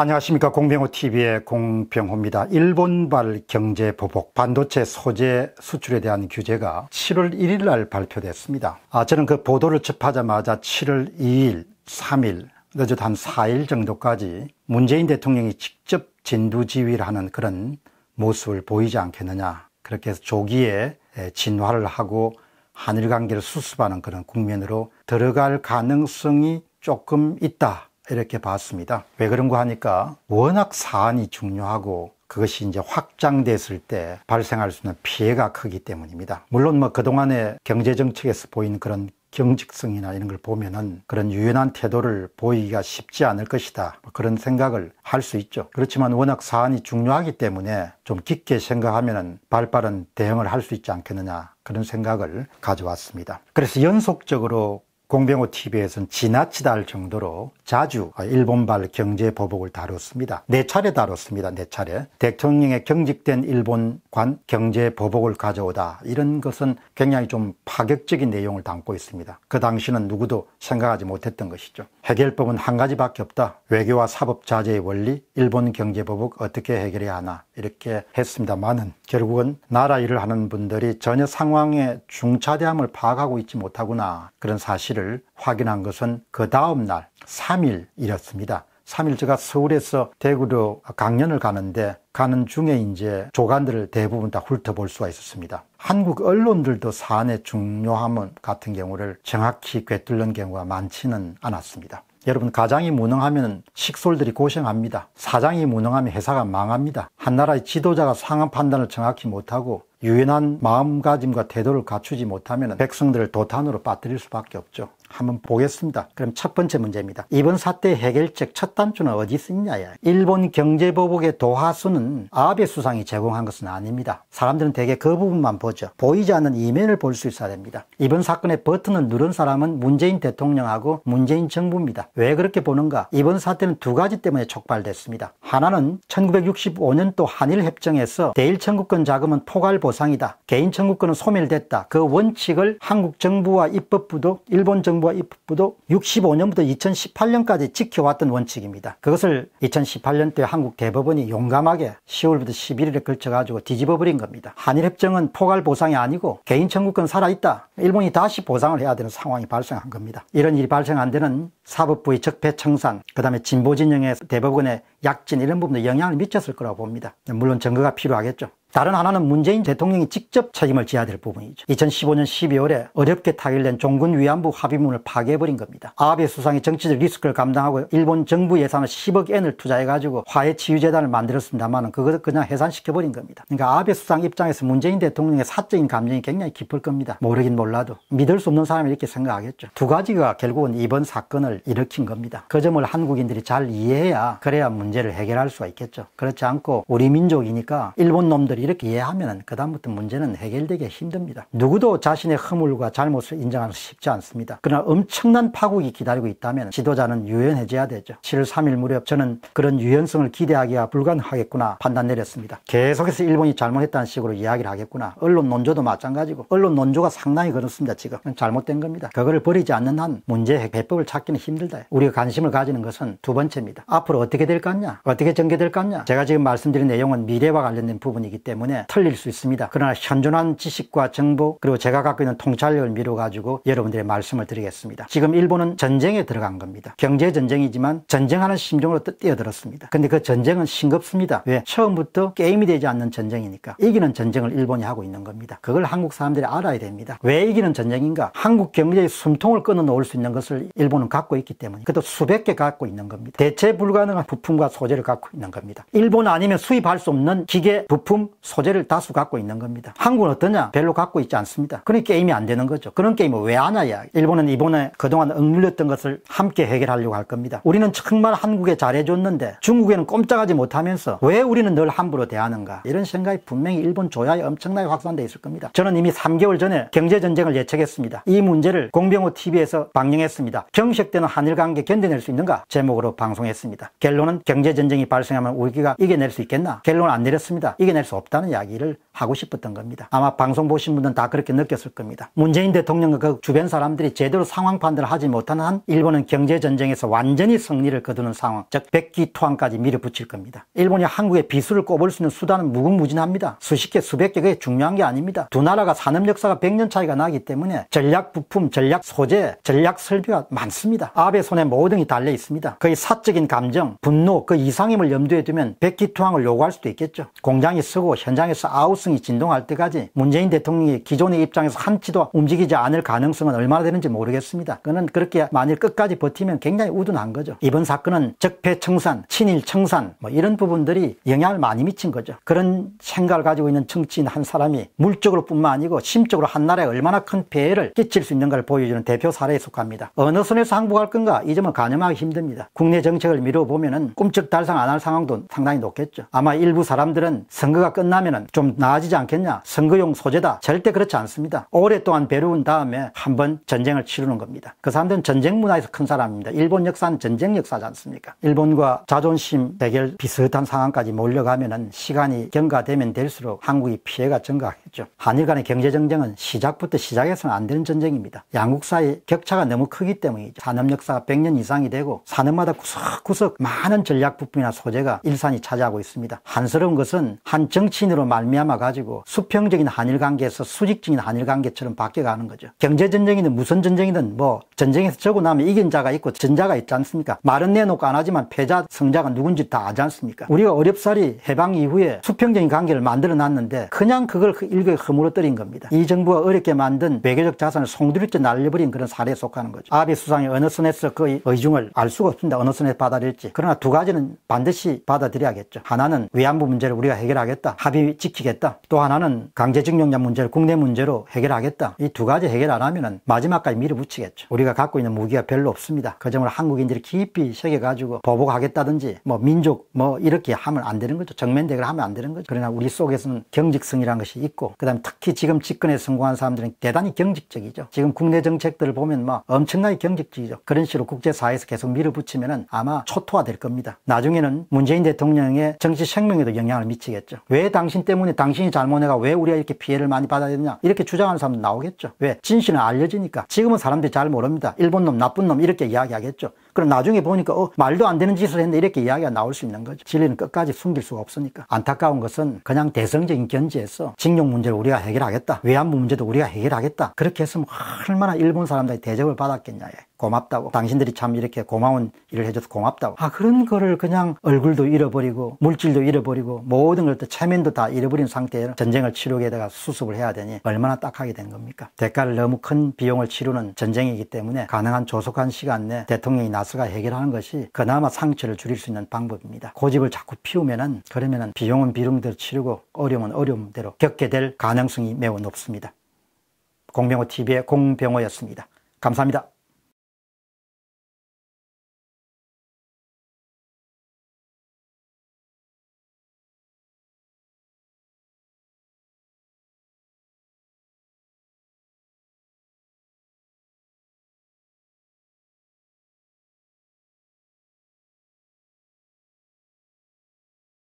안녕하십니까 공병호TV의 공병호입니다. 일본발 경제 보복 반도체 소재 수출에 대한 규제가 7월 1일 날 발표됐습니다. 아, 저는 그 보도를 접하자마자 7월 2일, 3일, 늦어도 한 4일 정도까지 문재인 대통령이 직접 진두지휘를 하는 그런 모습을 보이지 않겠느냐 그렇게 해서 조기에 진화를 하고 한일 관계를 수습하는 그런 국면으로 들어갈 가능성이 조금 있다 이렇게 봤습니다. 왜 그런가 하니까 워낙 사안이 중요하고 그것이 이제 확장됐을 때 발생할 수 있는 피해가 크기 때문입니다. 물론 뭐 그동안의 경제정책에서 보인 그런 경직성이나 이런 걸 보면은 그런 유연한 태도를 보이기가 쉽지 않을 것이다. 뭐 그런 생각을 할 수 있죠. 그렇지만 워낙 사안이 중요하기 때문에 좀 깊게 생각하면은 발 빠른 대응을 할 수 있지 않겠느냐. 그런 생각을 가져왔습니다. 그래서 연속적으로 공병호 TV에서는 지나치다 할 정도로 자주 아, 일본발 경제 보복을 다뤘습니다. 네 차례 다뤘습니다. 네 차례. 대통령의 경직된 일본관 경제 보복을 가져오다. 이런 것은 굉장히 좀 파격적인 내용을 담고 있습니다. 그 당시는 누구도 생각하지 못했던 것이죠. 해결법은 한 가지밖에 없다. 외교와 사법 자제의 원리, 일본 경제 보복 어떻게 해결해야 하나. 이렇게 했습니다만은 결국은 나라 일을 하는 분들이 전혀 상황의 중차대함을 파악하고 있지 못하구나. 그런 사실 사실을 확인한 것은 그 다음날 3일이었습니다. 3일 제가 서울에서 대구로 강연을 가는데 가는 중에 이제 조간들을 대부분 다 훑어볼 수가 있었습니다. 한국 언론들도 사안의 중요함 같은 경우를 정확히 꿰뚫는 경우가 많지는 않았습니다. 여러분 가장이 무능하면 식솔들이 고생합니다. 사장이 무능하면 회사가 망합니다. 한 나라의 지도자가 상황 판단을 정확히 못하고 유연한 마음가짐과 태도를 갖추지 못하면 백성들을 도탄으로 빠뜨릴 수밖에 없죠. 한번 보겠습니다. 그럼 첫 번째 문제입니다. 이번 사태 해결책 첫 단추는 어디 있느냐? 일본 경제보복의 도하수는 아베 수상이 제공한 것은 아닙니다. 사람들은 대개 그 부분만 보죠. 보이지 않는 이면을 볼 수 있어야 됩니다. 이번 사건의 버튼을 누른 사람은 문재인 대통령하고 문재인 정부입니다. 왜 그렇게 보는가? 이번 사태는 두 가지 때문에 촉발됐습니다. 하나는 1965년도 한일협정에서 대일 청구권 자금은 포괄 보상이다. 개인 청구권은 소멸됐다. 그 원칙을 한국 정부와 입법부도 일본 정부 정부와 이 부도 65년부터 2018년까지 지켜왔던 원칙입니다. 그것을 2 0 1 8년때 한국 대법원이 용감하게 10월부터 11일에 걸쳐가지고 뒤집어버린 겁니다. 한일협정은 포괄 보상이 아니고 개인 청구권 살아있다. 일본이 다시 보상을 해야 되는 상황이 발생한 겁니다. 이런 일이 발생한 데는 사법부의 적폐 청산, 그 다음에 진보진영의 대법원의 약진 이런 부분도 영향을 미쳤을 거라고 봅니다. 물론 증거가 필요하겠죠. 다른 하나는 문재인 대통령이 직접 책임을 져야 될 부분이죠. 2015년 12월에 어렵게 타결된 종군 위안부 합의문을 파괴해버린 겁니다. 아베 수상이 정치적 리스크를 감당하고 일본 정부 예산을 10억 엔을 투자해가지고 화해치유재단을 만들었습니다만 그것을 그냥 해산시켜버린 겁니다. 그러니까 아베 수상 입장에서 문재인 대통령의 사적인 감정이 굉장히 깊을 겁니다. 모르긴 몰라도. 믿을 수 없는 사람이 이렇게 생각하겠죠. 두 가지가 결국은 이번 사건을 일으킨 겁니다. 그 점을 한국인들이 잘 이해해야 그래야 문제를 해결할 수가 있겠죠. 그렇지 않고 우리 민족이니까 일본 놈들이 이렇게 이해하면 그 다음부터 문제는 해결되기 힘듭니다. 누구도 자신의 허물과 잘못을 인정하기 쉽지 않습니다. 그러나 엄청난 파국이 기다리고 있다면 지도자는 유연해져야 되죠. 7월 3일 무렵 저는 그런 유연성을 기대하기가 불가능하겠구나 판단 내렸습니다. 계속해서 일본이 잘못했다는 식으로 이야기를 하겠구나. 언론 논조도 마찬가지고 언론 논조가 상당히 그렇습니다. 지금 잘못된 겁니다. 그거를 버리지 않는 한 문제 해법을 찾기는 힘들다. 우리가 관심을 가지는 것은 두 번째입니다. 앞으로 어떻게 될 것냐? 같 어떻게 전개될 것냐? 같 제가 지금 말씀드린 내용은 미래와 관련된 부분이기 때문에 때문에 틀릴 수 있습니다. 그러나 현존한 지식과 정보 그리고 제가 갖고 있는 통찰력을 미뤄 가지고 여러분들의 말씀을 드리겠습니다. 지금 일본은 전쟁에 들어간 겁니다. 경제 전쟁이지만 전쟁하는 심정으로 뛰어들었습니다. 근데 그 전쟁은 싱겁습니다. 왜? 처음부터 게임이 되지 않는 전쟁이니까 이기는 전쟁을 일본이 하고 있는 겁니다. 그걸 한국 사람들이 알아야 됩니다. 왜 이기는 전쟁인가? 한국 경제의 숨통을 끊어놓을 수 있는 것을 일본은 갖고 있기 때문에 그것도 수백 개 갖고 있는 겁니다. 대체 불가능한 부품과 소재를 갖고 있는 겁니다. 일본 아니면 수입할 수 없는 기계, 부품, 소재를 다수 갖고 있는 겁니다. 한국은 어떠냐? 별로 갖고 있지 않습니다. 그런 게임이 안 되는 거죠. 그런 게임을 왜안 하냐? 일본은 이번에 그동안 억눌렸던 것을 함께 해결하려고 할 겁니다. 우리는 정말 한국에 잘해줬는데 중국에는 꼼짝하지 못하면서 왜 우리는 늘 함부로 대하는가? 이런 생각이 분명히 일본 조야에 엄청나게 확산돼 있을 겁니다. 저는 이미 3개월 전에 경제전쟁을 예측했습니다. 이 문제를 공병호 TV에서 방영했습니다. 경색 때는 한일 관계 견뎌낼 수 있는가? 제목으로 방송했습니다. 결론은 경제전쟁이 발생하면 우리가 이겨낼 수 있겠나? 결론은안 내렸습니다. 이겨낼 수없 없다는 이야기를 하고 싶었던 겁니다. 아마 방송 보신 분들은 다 그렇게 느꼈을 겁니다. 문재인 대통령과 그 주변 사람들이 제대로 상황 판단을 하지 못한 한 일본은 경제전쟁에서 완전히 승리를 거두는 상황, 즉 백기투항까지 밀어붙일 겁니다. 일본이 한국의 비수를 꼽을 수 있는 수단은 무궁무진합니다. 수십 개, 수백 개, 그게 중요한 게 아닙니다. 두 나라가 산업 역사가 100년 차이가 나기 때문에 전략 부품, 전략 소재, 전략 설비가 많습니다. 아베 손에 모든 뭐 게 달려 있습니다. 그의 사적인 감정, 분노, 그 이상임을 염두에 두면 백기투항을 요구할 수도 있겠죠. 공장이 쓰고 현장에서 아웃 가능성이 진동할 때까지 문재인 대통령이 기존의 입장에서 한치도 움직이지 않을 가능성은 얼마나 되는지 모르겠습니다. 그는 그렇게 만일 끝까지 버티면 굉장히 우둔한 거죠. 이번 사건은 적폐 청산, 친일 청산 뭐 이런 부분들이 영향을 많이 미친 거죠. 그런 생각을 가지고 있는 정치인 한 사람이 물적으로뿐만 아니고 심적으로 한 나라에 얼마나 큰 피해를 끼칠 수 있는가를 보여주는 대표 사례에 속합니다. 어느 선에서 항복할 건가 이 점은 뭐 가늠하기 힘듭니다. 국내 정책을 미루어보면은 꿈쩍 달상 안 할 상황도 상당히 높겠죠. 아마 일부 사람들은 선거가 끝나면 은좀 나아 나아지지 않겠냐 선거용 소재다 절대 그렇지 않습니다 오랫동안 배려온 다음에 한번 전쟁을 치르는 겁니다 그 사람들은 전쟁 문화에서 큰 사람입니다 일본 역사는 전쟁 역사지 않습니까 일본과 자존심 대결 비슷한 상황까지 몰려가면 은 시간이 경과되면 될수록 한국이 피해가 증가하겠죠 한일 간의 경제전쟁은 시작부터 시작해서는 안 되는 전쟁입니다 양국 사이 격차가 너무 크기 때문이죠 산업 역사가 100년 이상이 되고 산업마다 구석구석 많은 전략 부품이나 소재가 일산이 차지하고 있습니다 한스러운 것은 한 정치인으로 말미암아 가지고 수평적인 한일 관계에서 수직적인 한일 관계처럼 바뀌어가는 거죠. 경제 전쟁이든 무슨 전쟁이든 뭐 전쟁에서 저고 나면 이긴 자가 있고 전자가 있지 않습니까? 말은 내놓고 안 하지만 패자 승자가 누군지 다아지 않습니까? 우리가 어렵사리 해방 이후에 수평적인 관계를 만들어 놨는데 그냥 그걸 그 일거에 허물어뜨린 겁니다. 이 정부가 어렵게 만든 외교적 자산을 송두리째 날려버린 그런 사례에 속하는 거죠. 아베 수상이 어느 선에서 그 의중을 알 수가 없습니다. 어느 선에서 받아들일지. 그러나 두 가지는 반드시 받아들여야겠죠. 하나는 외안부 문제를 우리가 해결하겠다. 합의 지키겠다. 하겠다. 또 하나는 강제징용자 문제를 국내 문제로 해결하겠다. 이 두 가지 해결 안하면 마지막까지 밀어붙이겠죠. 우리가 갖고 있는 무기가 별로 없습니다. 그 점을 한국인들이 깊이 새겨가지고 보복하겠다든지 뭐 민족 뭐 이렇게 하면 안 되는 거죠. 정면 대결 하면 안 되는 거죠. 그러나 우리 속에서는 경직성이라는 것이 있고 그다음에 특히 지금 집권에 성공한 사람들은 대단히 경직적이죠. 지금 국내 정책들을 보면 막 뭐 엄청나게 경직적이죠. 그런 식으로 국제사회에서 계속 밀어붙이면 아마 초토화될 겁니다. 나중에는 문재인 대통령의 정치 생명에도 영향을 미치겠죠. 왜 당신 때문에 당신 당신이 잘못해가 왜 우리가 이렇게 피해를 많이 받아야 되냐 이렇게 주장하는 사람 나오겠죠 왜 진실은 알려지니까 지금은 사람들이 잘 모릅니다 일본 놈 나쁜 놈 이렇게 이야기하겠죠 그럼 나중에 보니까 어, 말도 안 되는 짓을 했는데 이렇게 이야기가 나올 수 있는 거죠. 진리는 끝까지 숨길 수가 없으니까. 안타까운 것은 그냥 대성적인 견지에서 징용 문제를 우리가 해결하겠다. 외환부 문제도 우리가 해결하겠다. 그렇게 했으면 얼마나 일본 사람들이 대접을 받았겠냐 고맙다고 당신들이 참 이렇게 고마운 일을 해줘서 고맙다고 아 그런 거를 그냥 얼굴도 잃어버리고 물질도 잃어버리고 모든 걸다 체면도 다 잃어버린 상태에 전쟁을 치르게에다가 수습을 해야 되니 얼마나 딱하게 된 겁니까 대가를 너무 큰 비용을 치르는 전쟁이기 때문에 가능한 조속한 시간 내 대통령이 나서 가스가 해결하는 것이 그나마 상처를 줄일 수 있는 방법입니다. 고집을 자꾸 피우면은 그러면은 비용은 비용대로 치르고 어려움은 어려움대로 겪게 될 가능성이 매우 높습니다. 공병호 TV의 공병호였습니다. 감사합니다.